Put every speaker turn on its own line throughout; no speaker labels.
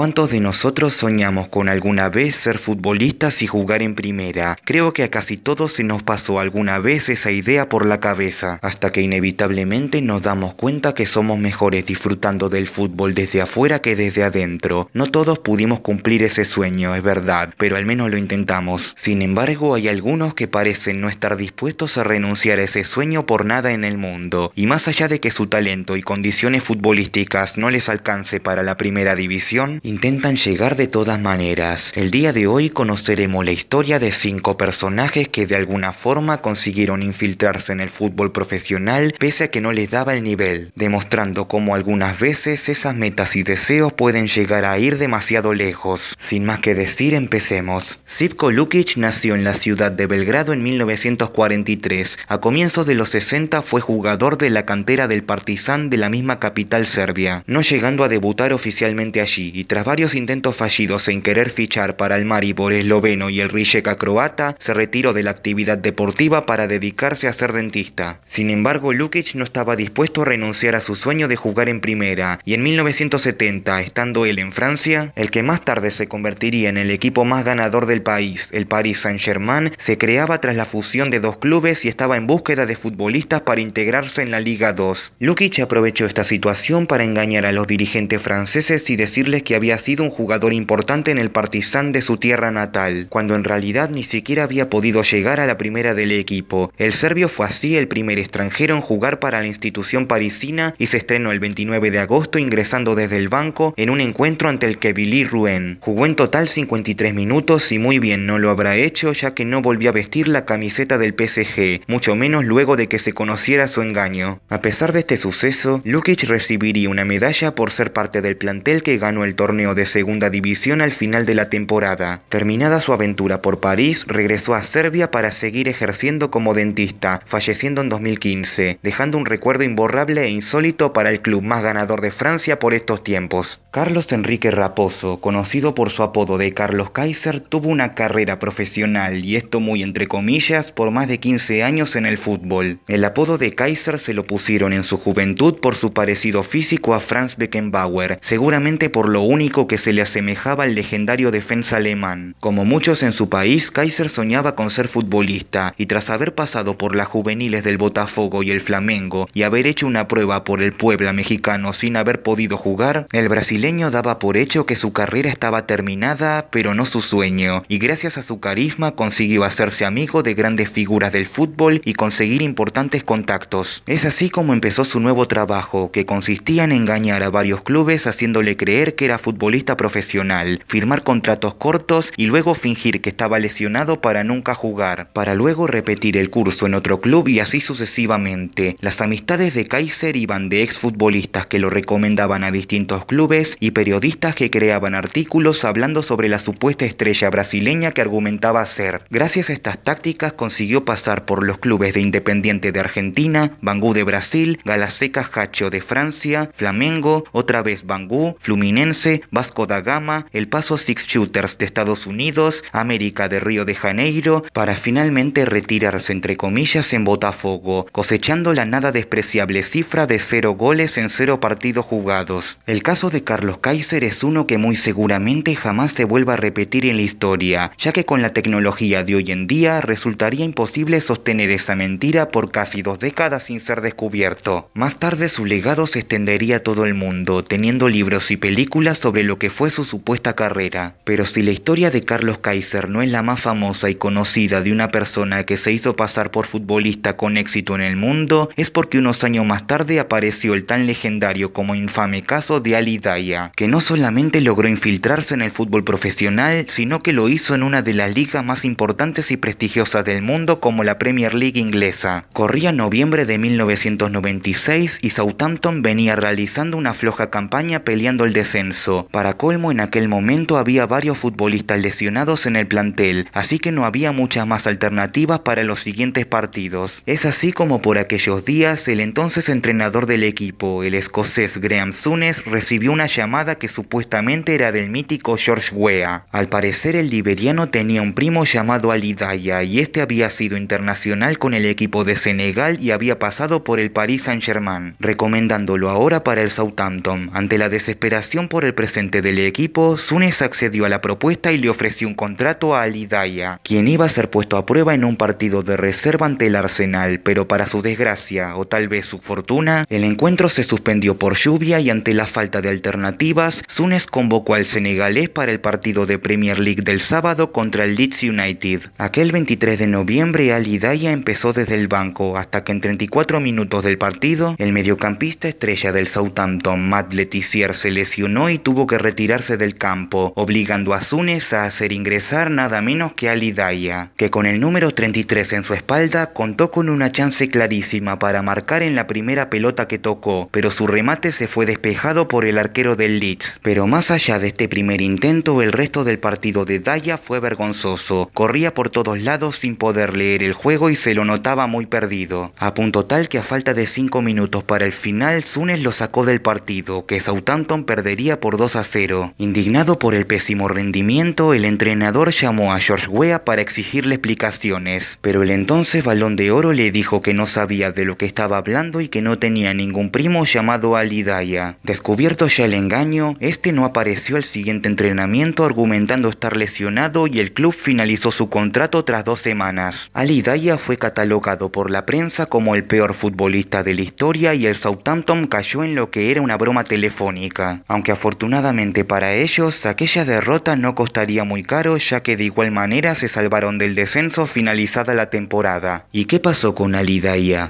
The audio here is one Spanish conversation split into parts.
¿Cuántos de nosotros soñamos con alguna vez ser futbolistas y jugar en primera? Creo que a casi todos se nos pasó alguna vez esa idea por la cabeza, hasta que inevitablemente nos damos cuenta que somos mejores disfrutando del fútbol desde afuera que desde adentro. No todos pudimos cumplir ese sueño, es verdad, pero al menos lo intentamos. Sin embargo, hay algunos que parecen no estar dispuestos a renunciar a ese sueño por nada en el mundo, y más allá de que su talento y condiciones futbolísticas no les alcance para la primera división, intentan llegar de todas maneras. El día de hoy conoceremos la historia de cinco personajes que de alguna forma consiguieron infiltrarse en el fútbol profesional pese a que no les daba el nivel, demostrando cómo algunas veces esas metas y deseos pueden llegar a ir demasiado lejos. Sin más que decir, empecemos. Sipko Lukic nació en la ciudad de Belgrado en 1943. A comienzos de los 60 fue jugador de la cantera del Partizan de la misma capital serbia, no llegando a debutar oficialmente allí y tras varios intentos fallidos en querer fichar para el Maribor esloveno y el Rijeka croata, se retiró de la actividad deportiva para dedicarse a ser dentista. Sin embargo, Lukic no estaba dispuesto a renunciar a su sueño de jugar en primera, y en 1970, estando él en Francia, el que más tarde se convertiría en el equipo más ganador del país, el Paris Saint-Germain, se creaba tras la fusión de dos clubes y estaba en búsqueda de futbolistas para integrarse en la Liga 2. Lukic aprovechó esta situación para engañar a los dirigentes franceses y decirles que había sido un jugador importante en el Partizan de su tierra natal, cuando en realidad ni siquiera había podido llegar a la primera del equipo. El serbio fue así el primer extranjero en jugar para la institución parisina y se estrenó el 29 de agosto ingresando desde el banco en un encuentro ante el Kevili Rouen. Jugó en total 53 minutos y muy bien no lo habrá hecho ya que no volvió a vestir la camiseta del PSG, mucho menos luego de que se conociera su engaño. A pesar de este suceso, Lukic recibiría una medalla por ser parte del plantel que ganó el torneo torneo de segunda división al final de la temporada. Terminada su aventura por París, regresó a Serbia para seguir ejerciendo como dentista, falleciendo en 2015, dejando un recuerdo imborrable e insólito para el club más ganador de Francia por estos tiempos. Carlos Enrique Raposo, conocido por su apodo de Carlos Kaiser, tuvo una carrera profesional, y esto muy entre comillas, por más de 15 años en el fútbol. El apodo de Kaiser se lo pusieron en su juventud por su parecido físico a Franz Beckenbauer, seguramente por lo único que se le asemejaba al legendario defensa alemán. Como muchos en su país, Kaiser soñaba con ser futbolista y tras haber pasado por las juveniles del Botafogo y el Flamengo y haber hecho una prueba por el Puebla mexicano sin haber podido jugar, el brasileño daba por hecho que su carrera estaba terminada, pero no su sueño, y gracias a su carisma consiguió hacerse amigo de grandes figuras del fútbol y conseguir importantes contactos. Es así como empezó su nuevo trabajo, que consistía en engañar a varios clubes haciéndole creer que era futbolista futbolista profesional, firmar contratos cortos y luego fingir que estaba lesionado para nunca jugar, para luego repetir el curso en otro club y así sucesivamente. Las amistades de Kaiser iban de exfutbolistas que lo recomendaban a distintos clubes y periodistas que creaban artículos hablando sobre la supuesta estrella brasileña que argumentaba ser. Gracias a estas tácticas consiguió pasar por los clubes de Independiente de Argentina, Bangú de Brasil, Galaseca Hacho de Francia, Flamengo, otra vez Bangú, Fluminense, Vasco da Gama, El Paso Six Shooters de Estados Unidos, América de Río de Janeiro, para finalmente retirarse entre comillas en Botafogo, cosechando la nada despreciable cifra de cero goles en cero partidos jugados. El caso de Carlos Kaiser es uno que muy seguramente jamás se vuelva a repetir en la historia, ya que con la tecnología de hoy en día resultaría imposible sostener esa mentira por casi dos décadas sin ser descubierto. Más tarde su legado se extendería a todo el mundo, teniendo libros y películas sobre sobre lo que fue su supuesta carrera. Pero si la historia de Carlos Kaiser no es la más famosa y conocida de una persona que se hizo pasar por futbolista con éxito en el mundo, es porque unos años más tarde apareció el tan legendario como infame caso de Ali Daya, que no solamente logró infiltrarse en el fútbol profesional, sino que lo hizo en una de las ligas más importantes y prestigiosas del mundo como la Premier League inglesa. Corría noviembre de 1996 y Southampton venía realizando una floja campaña peleando el descenso para colmo, en aquel momento había varios futbolistas lesionados en el plantel, así que no había muchas más alternativas para los siguientes partidos. Es así como por aquellos días el entonces entrenador del equipo, el escocés Graham Sunes, recibió una llamada que supuestamente era del mítico George Weah. Al parecer el liberiano tenía un primo llamado Alidaya y este había sido internacional con el equipo de Senegal y había pasado por el Paris Saint-Germain, recomendándolo ahora para el Southampton. Ante la desesperación por el presente del equipo, Sunes accedió a la propuesta y le ofreció un contrato a Alidaya, quien iba a ser puesto a prueba en un partido de reserva ante el Arsenal, pero para su desgracia, o tal vez su fortuna, el encuentro se suspendió por lluvia y ante la falta de alternativas, Sunes convocó al senegalés para el partido de Premier League del sábado contra el Leeds United. Aquel 23 de noviembre, Alidaya empezó desde el banco, hasta que en 34 minutos del partido, el mediocampista estrella del Southampton, Matt Letizier, se lesionó y tuvo tuvo que retirarse del campo, obligando a Zunes a hacer ingresar nada menos que a Lidaya, que con el número 33 en su espalda contó con una chance clarísima para marcar en la primera pelota que tocó, pero su remate se fue despejado por el arquero del Leeds. Pero más allá de este primer intento, el resto del partido de Daya fue vergonzoso. Corría por todos lados sin poder leer el juego y se lo notaba muy perdido. A punto tal que a falta de 5 minutos para el final, Zunes lo sacó del partido, que Southampton perdería por 2 a 0. Indignado por el pésimo rendimiento, el entrenador llamó a George Weah para exigirle explicaciones, pero el entonces balón de oro le dijo que no sabía de lo que estaba hablando y que no tenía ningún primo llamado Alidaya. Descubierto ya el engaño, este no apareció al siguiente entrenamiento argumentando estar lesionado y el club finalizó su contrato tras dos semanas. Alidaya fue catalogado por la prensa como el peor futbolista de la historia y el Southampton cayó en lo que era una broma telefónica. Aunque afortunadamente Afortunadamente para ellos, aquella derrota no costaría muy caro ya que de igual manera se salvaron del descenso finalizada la temporada. ¿Y qué pasó con Ali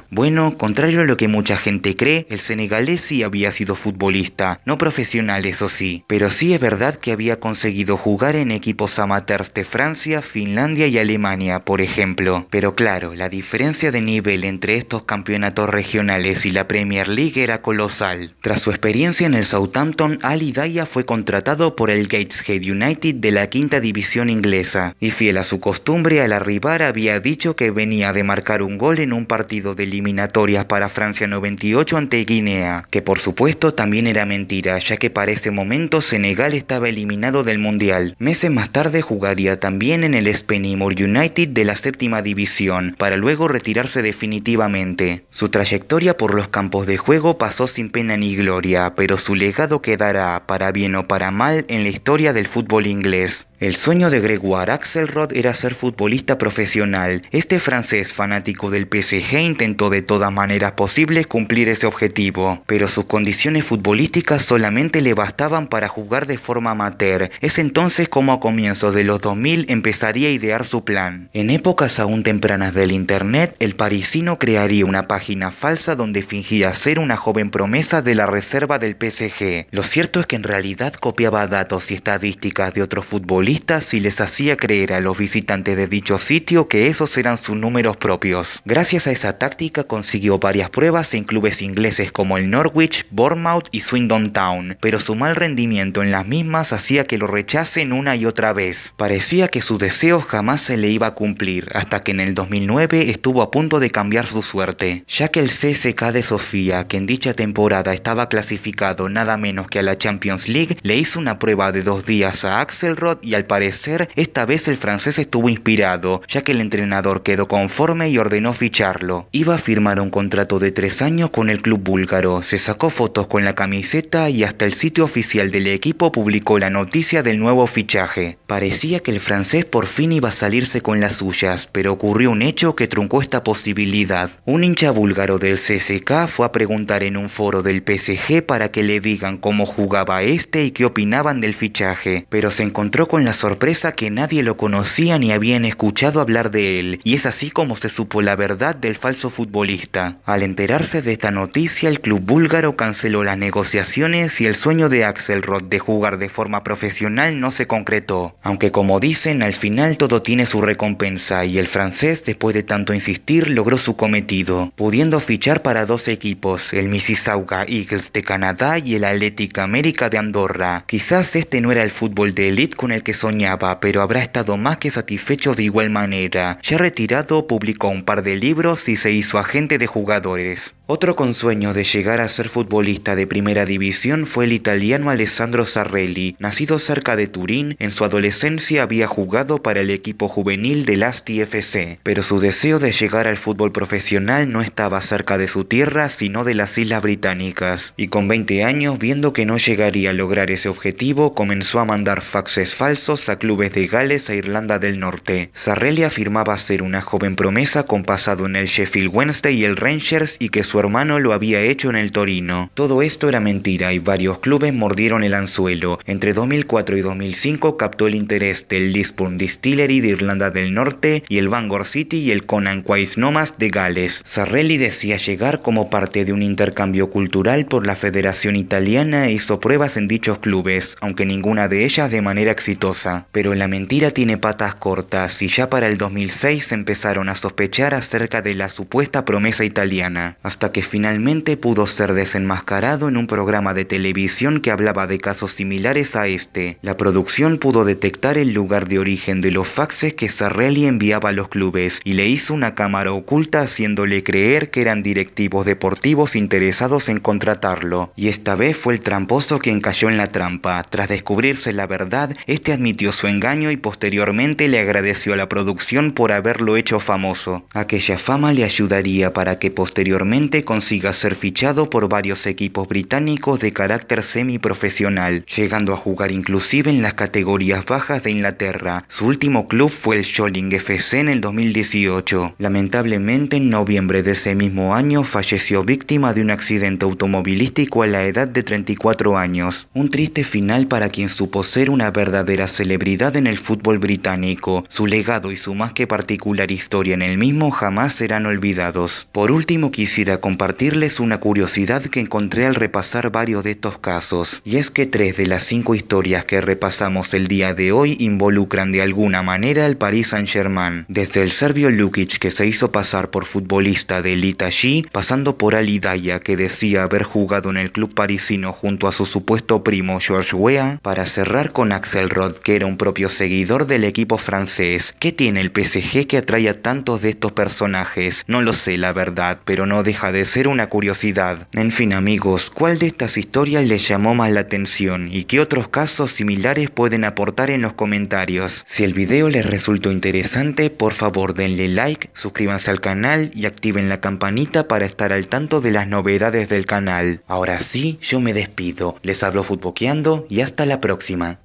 Bueno, contrario a lo que mucha gente cree, el senegalés sí había sido futbolista, no profesional eso sí, pero sí es verdad que había conseguido jugar en equipos amateurs de Francia, Finlandia y Alemania, por ejemplo. Pero claro, la diferencia de nivel entre estos campeonatos regionales y la Premier League era colosal. Tras su experiencia en el Southampton, Ali fue contratado por el Gateshead United de la quinta división inglesa y fiel a su costumbre al arribar había dicho que venía de marcar un gol en un partido de eliminatorias para Francia 98 ante Guinea, que por supuesto también era mentira ya que para ese momento Senegal estaba eliminado del Mundial. Meses más tarde jugaría también en el Spenimore United de la séptima división para luego retirarse definitivamente. Su trayectoria por los campos de juego pasó sin pena ni gloria, pero su legado quedará para para bien o para mal en la historia del fútbol inglés. El sueño de Gregoire Axelrod era ser futbolista profesional. Este francés fanático del PSG intentó de todas maneras posibles cumplir ese objetivo, pero sus condiciones futbolísticas solamente le bastaban para jugar de forma amateur. Es entonces como a comienzos de los 2000 empezaría a idear su plan. En épocas aún tempranas del internet, el parisino crearía una página falsa donde fingía ser una joven promesa de la reserva del PSG. Lo cierto es que en realidad copiaba datos y estadísticas de otros futbolistas estas y les hacía creer a los visitantes de dicho sitio que esos eran sus números propios. Gracias a esa táctica consiguió varias pruebas en clubes ingleses como el Norwich, Bournemouth y Swindon Town, pero su mal rendimiento en las mismas hacía que lo rechacen una y otra vez. Parecía que su deseo jamás se le iba a cumplir, hasta que en el 2009 estuvo a punto de cambiar su suerte, ya que el CSK de Sofía, que en dicha temporada estaba clasificado nada menos que a la Champions League, le hizo una prueba de dos días a Axelrod y al parecer esta vez el francés estuvo inspirado, ya que el entrenador quedó conforme y ordenó ficharlo. Iba a firmar un contrato de tres años con el club búlgaro, se sacó fotos con la camiseta y hasta el sitio oficial del equipo publicó la noticia del nuevo fichaje. Parecía que el francés por fin iba a salirse con las suyas, pero ocurrió un hecho que truncó esta posibilidad. Un hincha búlgaro del CSK fue a preguntar en un foro del PSG para que le digan cómo jugaba este y qué opinaban del fichaje, pero se encontró con la sorpresa que nadie lo conocía ni habían escuchado hablar de él, y es así como se supo la verdad del falso futbolista. Al enterarse de esta noticia, el club búlgaro canceló las negociaciones y el sueño de Axelrod de jugar de forma profesional no se concretó, aunque como dicen, al final todo tiene su recompensa y el francés, después de tanto insistir, logró su cometido, pudiendo fichar para dos equipos, el Mississauga Eagles de Canadá y el Athletic América de Andorra. Quizás este no era el fútbol de élite con el que soñaba, pero habrá estado más que satisfecho de igual manera. Ya retirado, publicó un par de libros y se hizo agente de jugadores. Otro consueño de llegar a ser futbolista de primera división fue el italiano Alessandro Sarrelli. Nacido cerca de Turín, en su adolescencia había jugado para el equipo juvenil del Asti FC, pero su deseo de llegar al fútbol profesional no estaba cerca de su tierra, sino de las Islas Británicas. Y con 20 años, viendo que no llegaría a lograr ese objetivo, comenzó a mandar faxes falsos a clubes de Gales e Irlanda del Norte. Sarrelli afirmaba ser una joven promesa con pasado en el Sheffield Wednesday y el Rangers y que su hermano lo había hecho en el Torino. Todo esto era mentira y varios clubes mordieron el anzuelo. Entre 2004 y 2005 captó el interés del Lisburn Distillery de Irlanda del Norte y el Bangor City y el Conan Quaisnomas de Gales. Sarrelli decía llegar como parte de un intercambio cultural por la Federación Italiana e hizo pruebas en dichos clubes, aunque ninguna de ellas de manera exitosa, pero la mentira tiene patas cortas y ya para el 2006 empezaron a sospechar acerca de la supuesta promesa italiana, hasta que finalmente pudo ser desenmascarado en un programa de televisión que hablaba de casos similares a este. La producción pudo detectar el lugar de origen de los faxes que Sarrelli enviaba a los clubes y le hizo una cámara oculta haciéndole creer que eran directivos deportivos interesados en contratarlo. Y esta vez fue el tramposo quien cayó en la trampa, tras descubrirse la verdad este admitió su engaño y posteriormente le agradeció a la producción por haberlo hecho famoso. Aquella fama le ayudaría para que posteriormente consiga ser fichado por varios equipos británicos de carácter semiprofesional, llegando a jugar inclusive en las categorías bajas de Inglaterra. Su último club fue el Sholing FC en el 2018. Lamentablemente, en noviembre de ese mismo año falleció víctima de un accidente automovilístico a la edad de 34 años. Un triste final para quien supo ser una verdadera la celebridad en el fútbol británico. Su legado y su más que particular historia en el mismo jamás serán olvidados. Por último, quisiera compartirles una curiosidad que encontré al repasar varios de estos casos, y es que tres de las cinco historias que repasamos el día de hoy involucran de alguna manera al Paris Saint-Germain, desde el serbio Lukic que se hizo pasar por futbolista de Elite allí, pasando por Ali Daya que decía haber jugado en el club parisino junto a su supuesto primo George Weah, para cerrar con Axel Rod que era un propio seguidor del equipo francés. ¿Qué tiene el PSG que atrae a tantos de estos personajes? No lo sé, la verdad, pero no deja de ser una curiosidad. En fin, amigos, ¿cuál de estas historias les llamó más la atención y qué otros casos similares pueden aportar en los comentarios? Si el video les resultó interesante, por favor denle like, suscríbanse al canal y activen la campanita para estar al tanto de las novedades del canal. Ahora sí, yo me despido. Les hablo Futboqueando y hasta la próxima.